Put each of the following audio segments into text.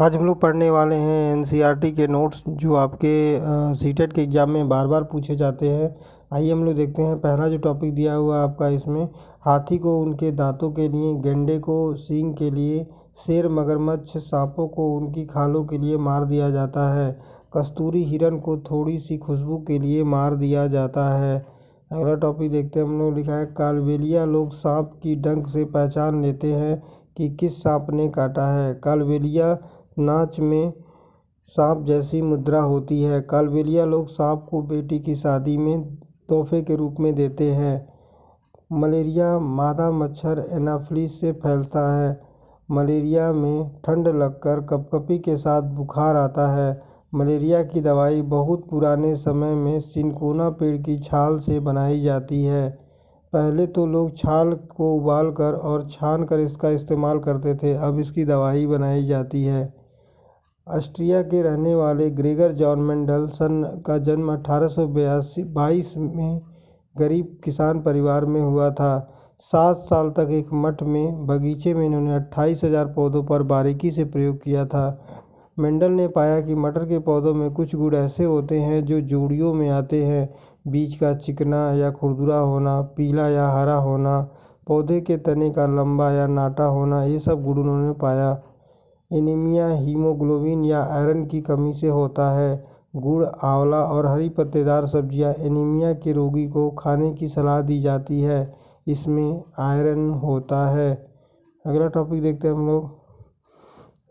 आज हम लोग पढ़ने वाले हैं एन e के नोट्स जो आपके सी e के एग्ज़ाम में बार बार पूछे जाते हैं आइए हम लोग देखते हैं पहला जो टॉपिक दिया हुआ आपका इसमें हाथी को उनके दांतों के लिए गेंडे को सींग के लिए शेर मगरमच्छ सांपों को उनकी खालों के लिए मार दिया जाता है कस्तूरी हिरन को थोड़ी सी खुशबू के लिए मार दिया जाता है अगला टॉपिक देखते हैं हम लोग लिखा है कालबेलिया लोग सांप की डंक से पहचान लेते हैं कि किस सांप ने काटा है कालबेलिया नाच में सांप जैसी मुद्रा होती है कालबेलिया लोग सांप को बेटी की शादी में तोहफे के रूप में देते हैं मलेरिया मादा मच्छर एनाफ्लिस से फैलता है मलेरिया में ठंड लगकर कपकपी के साथ बुखार आता है मलेरिया की दवाई बहुत पुराने समय में सिनकोना पेड़ की छाल से बनाई जाती है पहले तो लोग छाल को उबाल कर और छान कर इसका इस्तेमाल करते थे अब इसकी दवाई बनाई जाती है ऑस्ट्रिया के रहने वाले ग्रेगर जॉन मेंडलसन का जन्म अठारह बाईस में गरीब किसान परिवार में हुआ था सात साल तक एक मठ में बगीचे में इन्होंने अट्ठाईस हज़ार पौधों पर बारीकी से प्रयोग किया था मेंडल ने पाया कि मटर के पौधों में कुछ गुण ऐसे होते हैं जो जोड़ियों में आते हैं बीज का चिकना या खुरदुरा होना पीला या हरा होना पौधे के तने का लंबा या नाटा होना ये सब गुण उन्होंने पाया एनीमिया हीमोग्लोबिन या आयरन की कमी से होता है गुड़ आंवला और हरी पत्तेदार सब्जियां एनीमिया के रोगी को खाने की सलाह दी जाती है इसमें आयरन होता है अगला टॉपिक देखते हैं हम लोग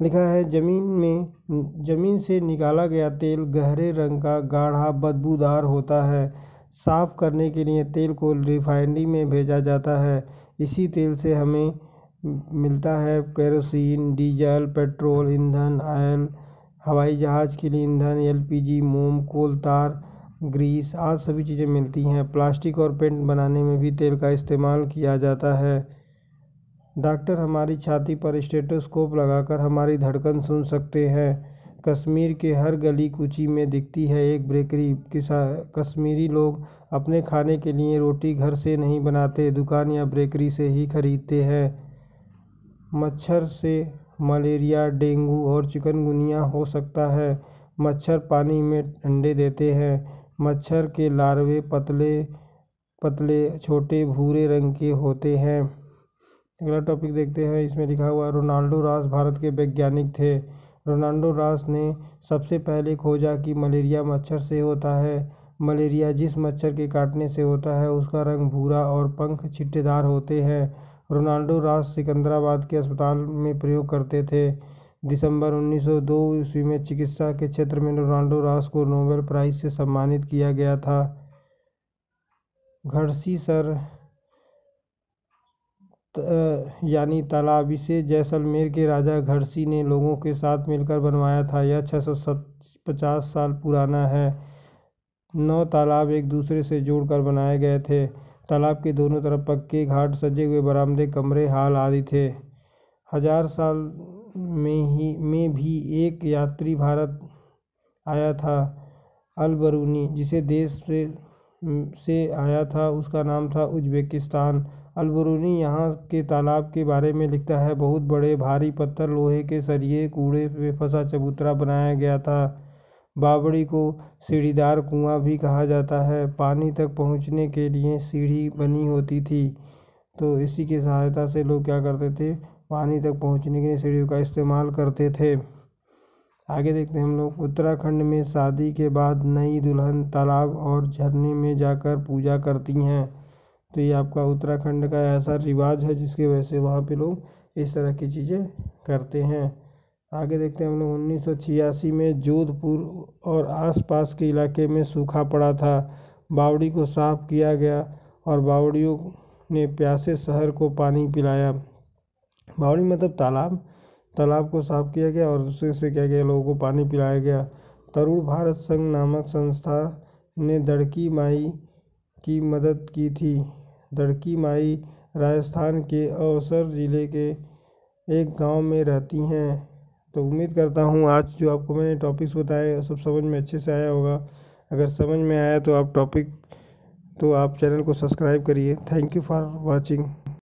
लिखा है जमीन में जमीन से निकाला गया तेल गहरे रंग का गाढ़ा बदबूदार होता है साफ करने के लिए तेल को रिफाइनरी में भेजा जाता है इसी तेल से हमें मिलता है केरोसिन डीजल पेट्रोल ईंधन ऑयल हवाई जहाज़ के लिए ईंधन एलपीजी मोम कोल तार ग्रीस आज सभी चीज़ें मिलती हैं प्लास्टिक और पेंट बनाने में भी तेल का इस्तेमाल किया जाता है डॉक्टर हमारी छाती पर स्टेटोस्कोप लगाकर हमारी धड़कन सुन सकते हैं कश्मीर के हर गली कूची में दिखती है एक बेकरी कश्मीरी लोग अपने खाने के लिए रोटी घर से नहीं बनाते दुकान या बेकरी से ही खरीदते हैं मच्छर से मलेरिया डेंगू और चिकनगुनिया हो सकता है मच्छर पानी में अंडे देते हैं मच्छर के लार्वे पतले पतले छोटे भूरे रंग के होते हैं अगला टॉपिक देखते हैं इसमें लिखा हुआ रोनाल्डो रास भारत के वैज्ञानिक थे रोनाल्डो रास ने सबसे पहले खोजा कि मलेरिया मच्छर से होता है मलेरिया जिस मच्छर के काटने से होता है उसका रंग भूरा और पंख छिट्टेदार होते हैं रोनाल्डो रास सिकंदराबाद के अस्पताल में प्रयोग करते थे दिसंबर 1902 ईस्वी में चिकित्सा के क्षेत्र में रोनाल्डो रास को नोबेल प्राइज़ से सम्मानित किया गया था घड़सी सर यानी तालाब इसे जैसलमेर के राजा घरसी ने लोगों के साथ मिलकर बनवाया था यह छः सौ पचास साल पुराना है नौ तालाब एक दूसरे से जोड़कर बनाए गए थे तालाब के दोनों तरफ पक्के घाट सजे हुए बरामदे कमरे हाल आदि थे हजार साल में ही में भी एक यात्री भारत आया था अलबरूनी जिसे देश से से आया था उसका नाम था उज्बेकिस्तान अलबरूनी यहाँ के तालाब के बारे में लिखता है बहुत बड़े भारी पत्थर लोहे के सरिये कूड़े में फंसा चबूतरा बनाया गया था बावड़ी को सीढ़ीदार कुआं भी कहा जाता है पानी तक पहुंचने के लिए सीढ़ी बनी होती थी तो इसी की सहायता से लोग क्या करते थे पानी तक पहुंचने के लिए सीढ़ियों का इस्तेमाल करते थे आगे देखते हैं हम लोग उत्तराखंड में शादी के बाद नई दुल्हन तालाब और झरने में जाकर पूजा करती हैं तो ये आपका उत्तराखंड का ऐसा रिवाज है जिसकी वजह से वहाँ पे लोग इस तरह की चीज़ें करते हैं आगे देखते हैं हम लोग उन्नीस में जोधपुर और आसपास के इलाके में सूखा पड़ा था बावड़ी को साफ किया गया और बावड़ियों ने प्यासे शहर को पानी पिलाया बावड़ी मतलब तालाब तालाब को साफ किया गया और उसे से क्या गया लोगों को पानी पिलाया गया तरुण भारत संघ नामक संस्था ने दड़की माई की मदद की थी दड़की माई राजस्थान के अवसर ज़िले के एक गांव में रहती हैं तो उम्मीद करता हूँ आज जो आपको मैंने टॉपिक्स बताए सब समझ में अच्छे से आया होगा अगर समझ में आया तो आप टॉपिक तो आप चैनल को सब्सक्राइब करिए थैंक यू फॉर वॉचिंग